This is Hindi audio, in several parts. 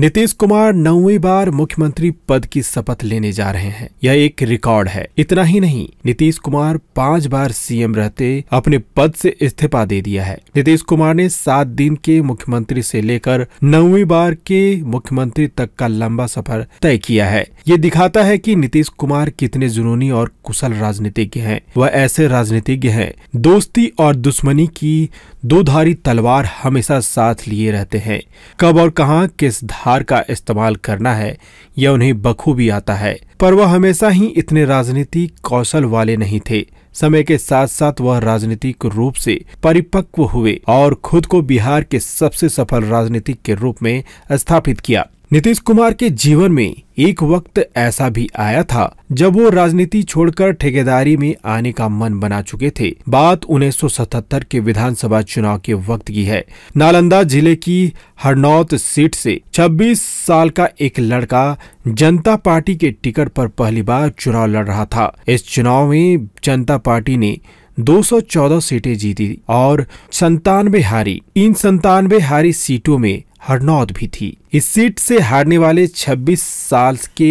नीतीश कुमार नौवीं बार मुख्यमंत्री पद की शपथ लेने जा रहे हैं यह एक रिकॉर्ड है इतना ही नहीं नीतीश कुमार पांच बार सीएम रहते अपने पद से इस्तीफा दे दिया है नीतीश कुमार ने सात दिन के मुख्यमंत्री से लेकर नौवीं बार के मुख्यमंत्री तक का लंबा सफर तय किया है ये दिखाता है कि नीतीश कुमार कितने जुनूनी और कुशल राजनीतिज्ञ है वह ऐसे राजनीतिज्ञ है दोस्ती और दुश्मनी की दो धारी तलवार हमेशा साथ लिए रहते हैं कब और कहाँ किस धार का इस्तेमाल करना है यह उन्हें बखूबी आता है पर वह हमेशा ही इतने राजनीतिक कौशल वाले नहीं थे समय के साथ साथ वह राजनीतिक रूप से परिपक्व हुए और खुद को बिहार के सबसे सफल राजनीतिक के रूप में स्थापित किया नीतीश कुमार के जीवन में एक वक्त ऐसा भी आया था जब वो राजनीति छोड़कर ठेकेदारी में आने का मन बना चुके थे बात 1977 के विधानसभा चुनाव के वक्त की है नालंदा जिले की हरनौत सीट से 26 साल का एक लड़का जनता पार्टी के टिकट पर पहली बार चुनाव लड़ रहा था इस चुनाव में जनता पार्टी ने 214 सीटें जीती और संतानवे हारी इन संतानवे हारी सीटों में हरनौद भी थी इस सीट से हारने वाले 26 साल के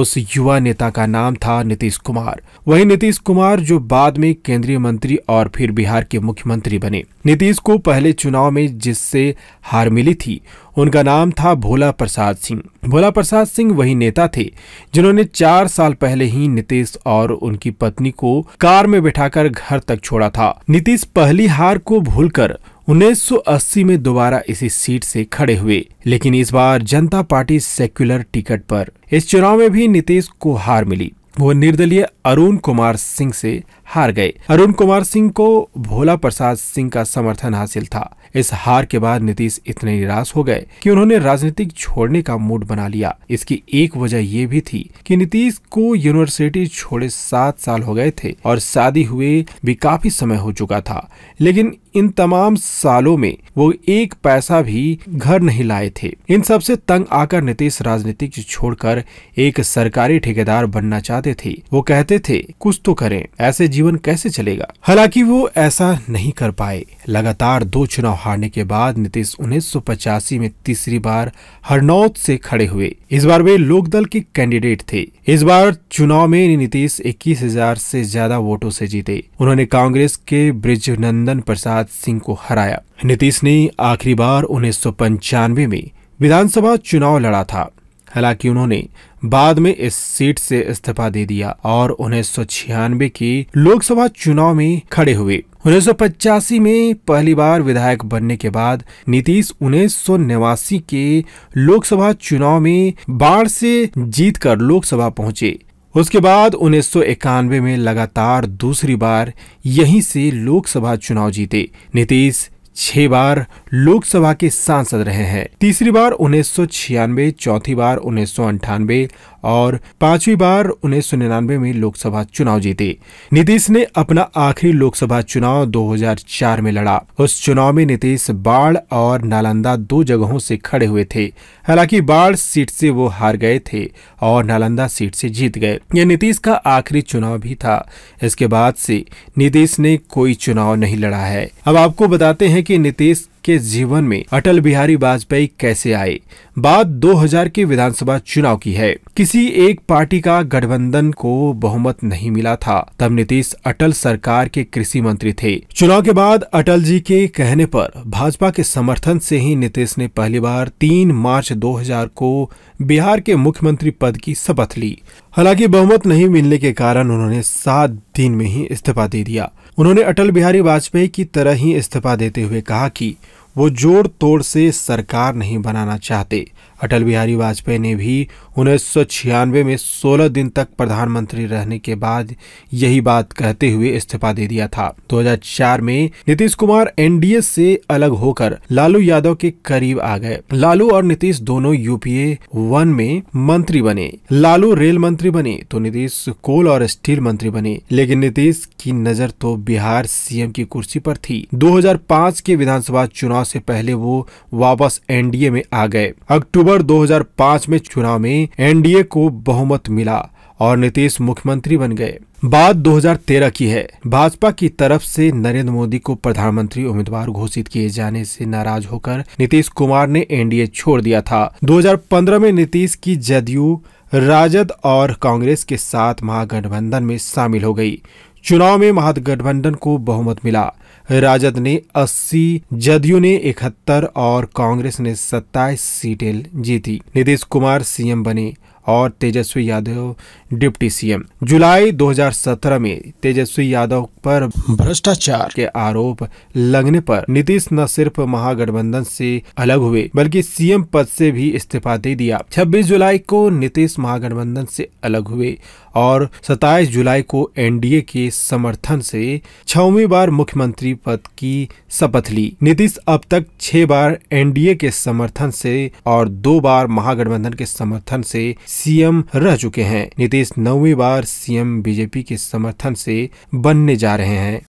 उस युवा नेता का नाम था नीतीश कुमार वही नीतीश कुमार जो बाद में केंद्रीय मंत्री और फिर बिहार के मुख्यमंत्री बने नीतीश को पहले चुनाव में जिससे हार मिली थी उनका नाम था भोला प्रसाद सिंह भोला प्रसाद सिंह वही नेता थे जिन्होंने चार साल पहले ही नीतीश और उनकी पत्नी को कार में बैठाकर घर तक छोड़ा था नीतीश पहली हार को भूलकर 1980 में दोबारा इसी सीट से खड़े हुए लेकिन इस बार जनता पार्टी सेक्युलर टिकट पर इस चुनाव में भी नीतीश को हार मिली वो निर्दलीय अरुण कुमार सिंह से हार गए अरुण कुमार सिंह को भोला प्रसाद सिंह का समर्थन हासिल था इस हार के बाद नीतीश इतने निराश हो गए कि उन्होंने राजनीतिक छोड़ने का मूड बना लिया इसकी एक वजह ये भी थी कि नीतीश को यूनिवर्सिटी छोड़े सात साल हो गए थे और शादी हुए भी काफी समय हो चुका था लेकिन इन तमाम सालों में वो एक पैसा भी घर नहीं लाए थे इन सबसे तंग आकर नीतीश राजनीति छोड़कर एक सरकारी ठेकेदार बनना चाहते थे वो कहते थे कुछ तो करें ऐसे जीवन कैसे चलेगा हालांकि वो ऐसा नहीं कर पाए लगातार दो चुनाव हारने के बाद नीतीश उन्नीस में तीसरी बार हरनौत से खड़े हुए इस बार वे लोक दल के कैंडिडेट थे इस बार चुनाव में नीतीश इक्कीस हजार से ज्यादा वोटों से जीते उन्होंने कांग्रेस के ब्रिजनंदन प्रसाद गिरिराज सिंह को हराया नीतीश ने आखिरी बार उन्नीस में विधानसभा चुनाव लड़ा था हालांकि उन्होंने बाद में इस सीट से इस्तीफा दे दिया और उन्नीस के लोकसभा चुनाव में खड़े हुए उन्नीस में पहली बार विधायक बनने के बाद नीतीश उन्नीस के लोकसभा चुनाव में बाढ़ से जीतकर लोकसभा पहुंचे उसके बाद उन्नीस में लगातार दूसरी बार यहीं से लोकसभा चुनाव जीते नीतीश छह बार लोकसभा के सांसद रहे हैं तीसरी बार उन्नीस सौ चौथी बार उन्नीस सौ और पांचवी बार उन्नीस में लोकसभा चुनाव जीते नीतीश ने अपना आखिरी लोकसभा चुनाव 2004 में लड़ा उस चुनाव में नीतीश बाढ़ और नालंदा दो जगहों से खड़े हुए थे हालांकि बाढ़ सीट से वो हार गए थे और नालंदा सीट से जीत गए यह नीतीश का आखिरी चुनाव भी था इसके बाद से नीतीश ने कोई चुनाव नहीं लड़ा है अब आपको बताते हैं कि नीतीश के जीवन में अटल बिहारी वाजपेयी कैसे आए बात 2000 के विधानसभा चुनाव की है किसी एक पार्टी का गठबंधन को बहुमत नहीं मिला था तब नीतीश अटल सरकार के कृषि मंत्री थे चुनाव के बाद अटल जी के कहने पर भाजपा के समर्थन से ही नीतीश ने पहली बार 3 मार्च 2000 को बिहार के मुख्यमंत्री पद की शपथ ली हालांकि बहुमत नहीं मिलने के कारण उन्होंने सात दिन में ही इस्तीफा दे दिया उन्होंने अटल बिहारी वाजपेयी की तरह ही इस्तीफा देते हुए कहा कि वो जोड़ तोड़ से सरकार नहीं बनाना चाहते अटल बिहारी वाजपेयी ने भी उन्नीस में 16 दिन तक प्रधानमंत्री रहने के बाद यही बात कहते हुए इस्तीफा दे दिया था 2004 में नीतीश कुमार एनडीए से अलग होकर लालू यादव के करीब आ गए लालू और नीतीश दोनों यूपीए वन में मंत्री बने लालू रेल मंत्री बने तो नीतीश कोल और स्टील मंत्री बने लेकिन नीतीश की नजर तो बिहार सीएम की कुर्सी पर थी 2005 के विधानसभा चुनाव से पहले वो वापस एनडीए में आ गए अक्टूबर अक्टूबर 2005 में चुनाव में एनडीए को बहुमत मिला और नीतीश मुख्यमंत्री बन गए बात 2013 की है भाजपा की तरफ से नरेंद्र मोदी को प्रधानमंत्री उम्मीदवार घोषित किए जाने से नाराज होकर नीतीश कुमार ने एनडीए छोड़ दिया था 2015 में नीतीश की जदयू राजद और कांग्रेस के साथ महागठबंधन में शामिल हो गई चुनाव में महागठबंधन को बहुमत मिला राजद ने 80, जदयू ने 71 और कांग्रेस ने 27 सीटें जीती नीतीश कुमार सीएम बने और तेजस्वी यादव डिप्टी सीएम जुलाई 2017 में तेजस्वी यादव पर भ्रष्टाचार के आरोप लगने पर नीतीश न सिर्फ महागठबंधन से अलग हुए बल्कि सीएम पद से भी इस्तीफा दे दिया 26 जुलाई को नीतीश महागठबंधन से अलग हुए और 27 जुलाई को एनडीए के समर्थन से छवी बार मुख्यमंत्री पद की शपथ ली नीतीश अब तक छह बार एनडीए के समर्थन से और दो बार महागठबंधन के समर्थन से सीएम रह चुके हैं नीतीश देश नौवीं बार सीएम बीजेपी के समर्थन से बनने जा रहे हैं